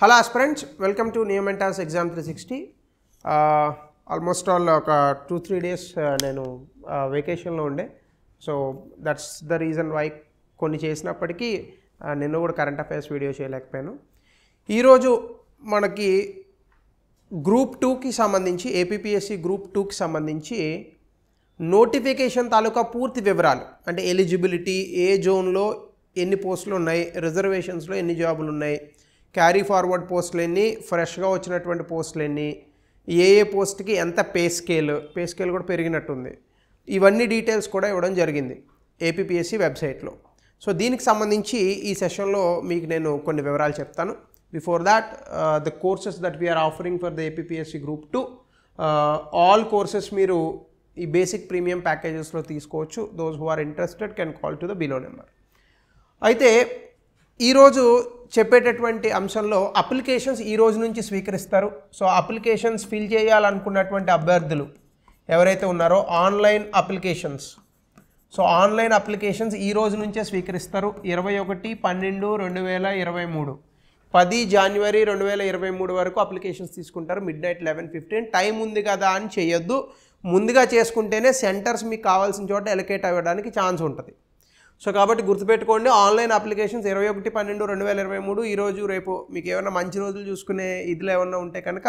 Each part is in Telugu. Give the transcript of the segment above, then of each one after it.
హలో ఫ్రెండ్స్ వెల్కమ్ టు నియమెంటాస్ exam three sixty almost all ఒక టూ త్రీ డేస్ నేను వెకేషన్లో ఉండే so that's the reason why కొన్ని చేసినప్పటికీ నిన్న కూడా కరెంట్ అఫైర్స్ వీడియో చేయలేకపోయాను ఈరోజు మనకి గ్రూప్ టూకి సంబంధించి ఏపీఎస్సి గ్రూప్ టూకి సంబంధించి నోటిఫికేషన్ తాలూకా పూర్తి వివరాలు అంటే ఎలిజిబిలిటీ ఏ జోన్లో ఎన్ని పోస్టులు ఉన్నాయి రిజర్వేషన్స్లో ఎన్ని జాబులు ఉన్నాయి క్యారీ ఫార్వర్డ్ పోస్టులు ఎన్ని ఫ్రెష్గా వచ్చినటువంటి పోస్టులు ఎన్ని ఏ ఏ పోస్ట్కి ఎంత పే స్కేల్ పే స్కేల్ కూడా పెరిగినట్టుంది ఇవన్నీ డీటెయిల్స్ కూడా ఇవ్వడం జరిగింది ఏపీఎస్సి వెబ్సైట్లో సో దీనికి సంబంధించి ఈ సెషన్లో మీకు నేను కొన్ని వివరాలు చెప్తాను before that the courses that we are offering for the APSC group two all courses మీరు ఈ బేసిక్ ప్రీమియం ప్యాకేజెస్లో తీసుకోవచ్చు those who are interested can call to the below number అయితే ఈరోజు చెప్పేటటువంటి అంశంలో అప్లికేషన్స్ ఈ రోజు నుంచి స్వీకరిస్తారు సో అప్లికేషన్స్ ఫిల్ చేయాలనుకున్నటువంటి అభ్యర్థులు ఎవరైతే ఉన్నారో online applications so online applications ఈ రోజు నుంచే స్వీకరిస్తారు ఇరవై ఒకటి పన్నెండు రెండు వేల ఇరవై మూడు పది జాన్వరి రెండు వేల ఇరవై మూడు వరకు అప్లికేషన్స్ తీసుకుంటారు midnight eleven fifteen time ఉంది కదా అని చేయొద్దు ముందుగా చేసుకుంటేనే సెంటర్స్ మీకు కావాల్సిన చోట ఎలకేట్ అవ్వడానికి ఛాన్స్ ఉంటుంది సో కాబట్టి గుర్తుపెట్టుకోండి ఆన్లైన్ అప్లికేషన్స్ ఇరవై ఒకటి పన్నెండు రెండు వేల ఇరవై మూడు ఈరోజు రేపు మీకు ఏమైనా మంచి రోజులు చూసుకునే ఇదిలో ఏమైనా ఉంటే కనుక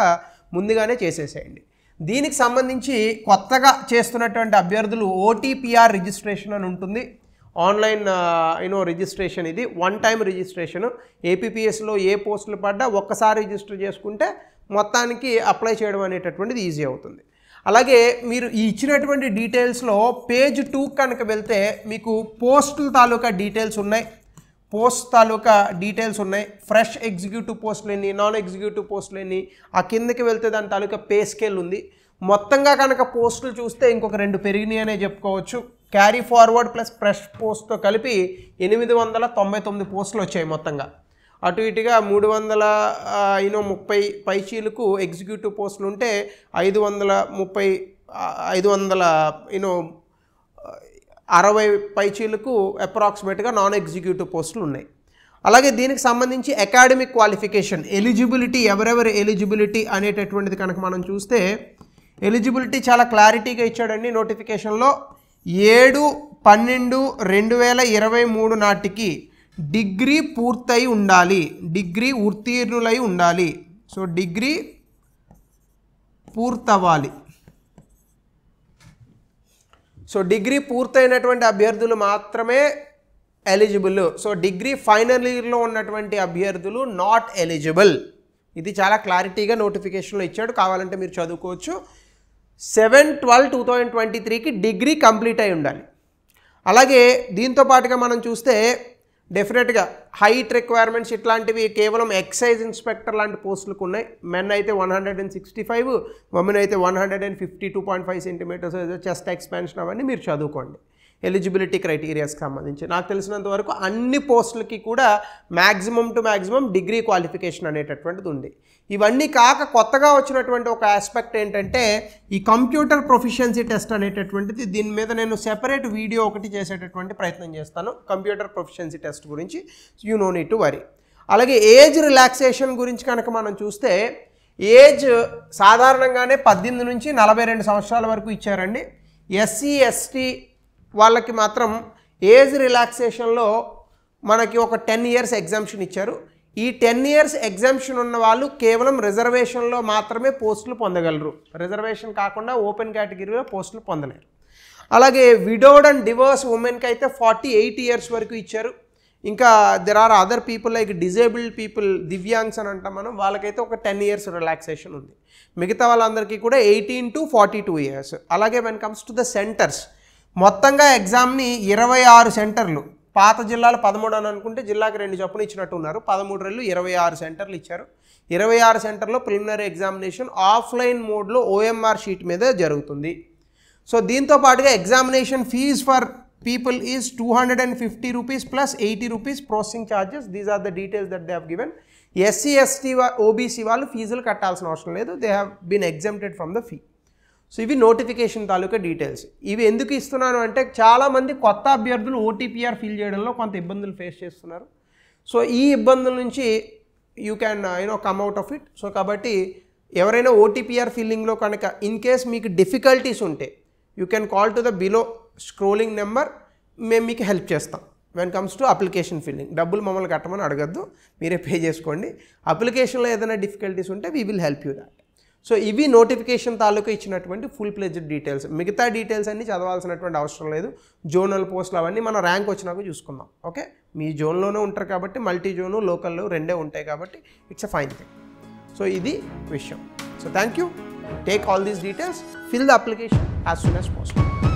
ముందుగానే చేసేసేయండి దీనికి సంబంధించి కొత్తగా చేస్తున్నటువంటి అభ్యర్థులు ఓటీపీఆర్ రిజిస్ట్రేషన్ అని ఉంటుంది ఆన్లైన్ యూనో రిజిస్ట్రేషన్ ఇది వన్ టైం రిజిస్ట్రేషన్ ఏపీపీఎస్లో ఏ పోస్టులు పడ్డా ఒక్కసారి రిజిస్టర్ చేసుకుంటే మొత్తానికి అప్లై చేయడం అనేటటువంటిది ఈజీ అవుతుంది అలాగే మీరు ఈ ఇచ్చినటువంటి డీటెయిల్స్లో పేజ్ టూ కనుక వెళ్తే మీకు పోస్టుల తాలూకా డీటెయిల్స్ ఉన్నాయి పోస్ట్ తాలూకా డీటెయిల్స్ ఉన్నాయి ఫ్రెష్ ఎగ్జిక్యూటివ్ పోస్టులు ఎన్ని నాన్ ఎగ్జిక్యూటివ్ పోస్టులు ఎన్ని ఆ కిందకి వెళ్తే దాని తాలూకా పే స్కేల్ ఉంది మొత్తంగా కనుక పోస్టులు చూస్తే ఇంకొక రెండు పెరిగినాయి అనే చెప్పుకోవచ్చు క్యారీ ఫార్వర్డ్ ప్లస్ ఫ్రెష్ పోస్ట్తో కలిపి ఎనిమిది వందల తొంభై తొమ్మిది పోస్టులు వచ్చాయి మొత్తంగా అటు ఇటుగా మూడు వందల ఐనో ముప్పై పైచీలకు ఎగ్జిక్యూటివ్ పోస్టులు ఉంటే ఐదు వందల ముప్పై ఐదు వందల యూనో అరవై పైచీలకు అప్రాక్సిమేట్గా నాన్ ఎగ్జిక్యూటివ్ పోస్టులు ఉన్నాయి అలాగే దీనికి సంబంధించి అకాడమిక్ క్వాలిఫికేషన్ ఎలిజిబిలిటీ ఎవరెవరు ఎలిజిబిలిటీ అనేటటువంటిది కనుక మనం చూస్తే ఎలిజిబిలిటీ చాలా క్లారిటీగా ఇచ్చాడండి నోటిఫికేషన్లో ఏడు పన్నెండు రెండు వేల ఇరవై మూడు నాటికి డిగ్రీ పూర్తయి ఉండాలి డిగ్రీ ఉత్తీర్ణులై ఉండాలి సో డిగ్రీ పూర్తవ్వాలి సో డిగ్రీ పూర్తయినటువంటి అభ్యర్థులు మాత్రమే ఎలిజిబుల్ సో డిగ్రీ ఫైనల్ ఇయర్లో ఉన్నటువంటి అభ్యర్థులు నాట్ ఎలిజిబుల్ ఇది చాలా క్లారిటీగా నోటిఫికేషన్లో ఇచ్చాడు కావాలంటే మీరు చదువుకోవచ్చు seven twelve two thousand twenty త్రీకి డిగ్రీ కంప్లీట్ అయి ఉండాలి అలాగే దీంతో పాటుగా మనం చూస్తే డెఫినెట్గా హైట్ రిక్వైర్మెంట్స్ ఇట్లాంటివి కేవలం ఎక్సైజ్ ఇన్స్పెక్టర్ లాంటి పోస్టులకు ఉన్నాయి మెన్ అయితే one hundred and sixty five women అయితే one hundred and fifty two point five centimetres chest expansion అవన్నీ మీరు చదువుకోండి ఎలిజిబిలిటీ క్రైటీరియాస్కి సంబంధించి నాకు తెలిసినంత వరకు అన్ని పోస్టులకి కూడా maximum to maximum degree qualification అనేటటువంటిది ఉంది ఇవన్నీ కాక కొత్తగా వచ్చినటువంటి ఒక ఆస్పెక్ట్ ఏంటంటే ఈ కంప్యూటర్ ప్రొఫిషియన్సీ టెస్ట్ అనేటటువంటిది దీని మీద నేను సెపరేట్ వీడియో ఒకటి చేసేటటువంటి ప్రయత్నం చేస్తాను కంప్యూటర్ ప్రొఫిషియన్సీ టెస్ట్ గురించి you know need to worry అలాగే ఏజ్ రిలాక్సేషన్ గురించి కనుక మనం చూస్తే ఏజ్ సాధారణంగానే పద్దెనిమిది నుంచి నలభై రెండు సంవత్సరాల వరకు ఇచ్చారండి ఎస్సీ ఎస్టీ వాళ్ళకి మాత్రం ఏజ్ రిలాక్సేషన్లో మనకి ఒక టెన్ ఇయర్స్ ఎగ్జామ్షన్ ఇచ్చారు ఈ టెన్ ఇయర్స్ ఎగ్జామ్షన్ ఉన్న వాళ్ళు కేవలం రిజర్వేషన్లో మాత్రమే పోస్టులు పొందగలరు రిజర్వేషన్ కాకుండా ఓపెన్ కేటగిరీలో పోస్టులు పొందలేరు అలాగే విడోడ్ అండ్ డివోర్స్ ఉమెన్కి అయితే ఫార్టీ ఎయిట్ ఇయర్స్ వరకు ఇచ్చారు ఇంకా there are other people like disabled people divyangs అని అంటాం మనం వాళ్ళకైతే ఒక టెన్ ఇయర్స్ రిలాక్సేషన్ ఉంది మిగతా వాళ్ళందరికీ కూడా eighteen to forty two years అలాగే when comes to the centres మొత్తంగా ఎగ్జామ్ని ఇరవై ఆరు సెంటర్లు పాత జిల్లాలు పదమూడు అని అనుకుంటే జిల్లాకి రెండు చొప్పున ఇచ్చినట్టు ఉన్నారు పదమూడు రెళ్ళు ఇరవై ఆరు సెంటర్లు ఇచ్చారు ఇరవై ఆరు సెంటర్లో ప్రిలిమినరీ ఎగ్జామినేషన్ ఆఫ్లైన్ మోడ్లో ఓఎంఆర్ షీట్ మీద జరుగుతుంది సో దీంతో పాటుగా examination fee for people is two hundred and fifty rupees plus eighty rupees processing charges these are the details that they have given SC ST OBC వాళ్ళు ఫీజులు కట్టాల్సిన అవసరం లేదు they have been exempted from the fee so ఇవి నోటిఫికేషన్ తాలూకా డీటెయిల్స్ ఇవి ఎందుకు ఇస్తున్నాను అంటే చాలామంది కొత్త అభ్యర్థులు ఓటీపీఆర్ ఫిల్ చేయడంలో కొంత ఇబ్బందులు ఫేస్ చేస్తున్నారు సో ఈ ఇబ్బందుల నుంచి you can you know come out of it so కాబట్టి ఎవరైనా ఓటీపీఆర్ ఫిల్లింగ్లో కనుక ఇన్ కేస్ మీకు డిఫికల్టీస్ ఉంటే you can call to the below scrolling number మేము మీకు హెల్ప్ చేస్తాం when comes to application filling డబ్బులు మమ్మల్ని కట్టమని అడగద్దు మీరే పే చేసుకోండి అప్లికేషన్లో ఏదైనా డిఫికల్టీస్ ఉంటే we will help you that so ఇవి నోటిఫికేషన్ తాలూకా ఇచ్చినటువంటి ఫుల్ ప్లేజ్డ్ డీటెయిల్స్ మిగతా డీటెయిల్స్ అన్ని చదవాల్సినటువంటి అవసరం లేదు జోనల్ పోస్టులు అవన్నీ మనం ర్యాంక్ వచ్చినాక చూసుకుందాం ఓకే మీ జోన్లోనే ఉంటారు కాబట్టి మల్టీ జోను లోకల్ రెండే ఉంటాయి కాబట్టి it's a fine thing so ఇది విషయం so thank you take all these details fill the application as soon as possible